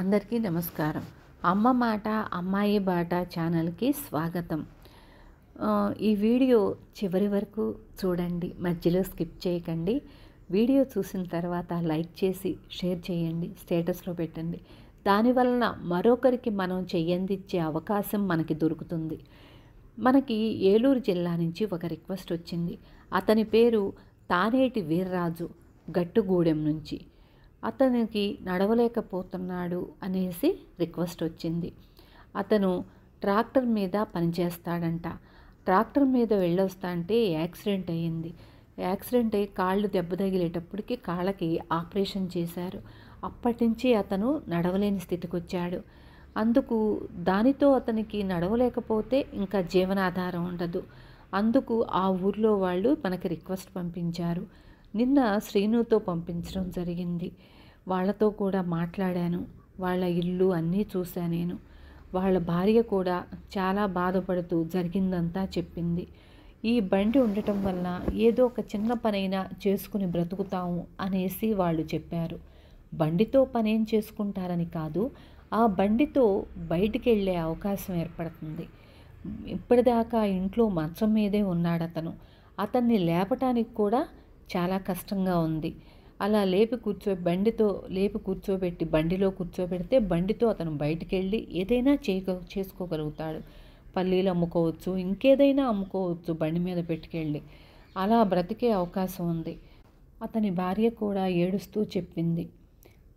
అందరికీ నమస్కారం అమ్మ మాట అమ్మాయి బాట ఛానల్కి స్వాగతం ఈ వీడియో చివరి వరకు చూడండి మధ్యలో స్కిప్ చేయకండి వీడియో చూసిన తర్వాత లైక్ చేసి షేర్ చేయండి స్టేటస్లో పెట్టండి దానివలన మరొకరికి మనం చెయ్యందిచ్చే అవకాశం మనకి దొరుకుతుంది మనకి ఏలూరు జిల్లా నుంచి ఒక రిక్వెస్ట్ వచ్చింది అతని పేరు తానేటి వీర్రాజు గట్టుగూడెం నుంచి అతనికి నడవలేకపోతున్నాడు అనేసి రిక్వెస్ట్ వచ్చింది అతను ట్రాక్టర్ మీద పనిచేస్తాడంట ట్రాక్టర్ మీద వెళ్ళొస్తా అంటే యాక్సిడెంట్ అయ్యింది యాక్సిడెంట్ అయ్యి కాళ్ళు దెబ్బ తగిలేటప్పటికి కాళ్ళకి ఆపరేషన్ చేశారు అప్పటి నుంచి అతను నడవలేని స్థితికి వచ్చాడు అందుకు దానితో అతనికి నడవలేకపోతే ఇంకా జీవనాధారం ఉండదు అందుకు ఆ ఊర్లో వాళ్ళు మనకి రిక్వెస్ట్ పంపించారు నిన్న శ్రీనుతో పంపించడం జరిగింది వాళ్ళతో కూడా మాట్లాడాను వాళ్ళ ఇల్లు అన్నీ చూశా నేను వాళ్ళ భార్య కూడా చాలా బాధపడుతూ జరిగిందంతా చెప్పింది ఈ బండి ఉండటం వల్ల ఏదో ఒక చిన్న పనైనా చేసుకుని బ్రతుకుతాము అనేసి వాళ్ళు చెప్పారు బండితో పనేం చేసుకుంటారని కాదు ఆ బండితో బయటికి వెళ్ళే అవకాశం ఏర్పడుతుంది ఇప్పటిదాకా ఇంట్లో మంచం మీదే ఉన్నాడు అతను అతన్ని లేపటానికి కూడా చాలా కష్టంగా ఉంది అలా లేపి కూర్చో బండితో లేపి కూర్చోబెట్టి బండిలో కూర్చోబెడితే బండితో అతను బయటికి వెళ్ళి ఏదైనా చేయగ చేసుకోగలుగుతాడు పల్లీలు అమ్ముకోవచ్చు ఇంకేదైనా అమ్ముకోవచ్చు బండి మీద పెట్టుకెళ్ళి అలా బ్రతికే అవకాశం ఉంది అతని భార్య కూడా ఏడుస్తూ చెప్పింది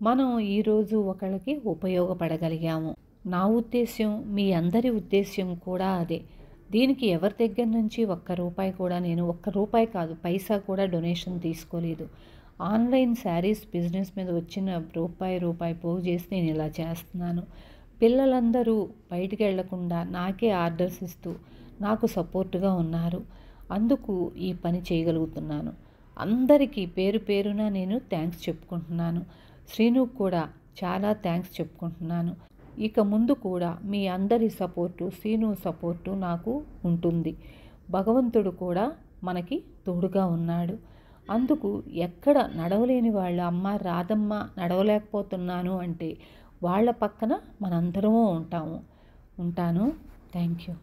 మనం ఈరోజు ఒకళ్ళకి ఉపయోగపడగలిగాము నా ఉద్దేశ్యం మీ అందరి ఉద్దేశ్యం కూడా అదే దీనికి ఎవరి దగ్గర నుంచి ఒక్క రూపాయి కూడా నేను ఒక్క రూపాయి కాదు పైసా కూడా డొనేషన్ తీసుకోలేదు ఆన్లైన్ శారీస్ బిజినెస్ మీద వచ్చిన రూపాయి రూపాయి పోగు చేసి నేను ఇలా చేస్తున్నాను పిల్లలందరూ బయటికి వెళ్లకుండా నాకే ఆర్డర్స్ ఇస్తూ నాకు సపోర్టుగా ఉన్నారు అందుకు ఈ పని చేయగలుగుతున్నాను అందరికీ పేరు పేరున నేను థ్యాంక్స్ చెప్పుకుంటున్నాను శ్రీను కూడా చాలా థ్యాంక్స్ చెప్పుకుంటున్నాను ఇక ముందు కూడా మీ అందరి సపోర్టు సీను సపోర్టు నాకు ఉంటుంది భగవంతుడు కూడా మనకి తోడుగా ఉన్నాడు అందుకు ఎక్కడ నడవలేని వాళ్ళ అమ్మ రాదమ్మ నడవలేకపోతున్నాను అంటే వాళ్ళ పక్కన మనందరము ఉంటాము ఉంటాను థ్యాంక్ యూ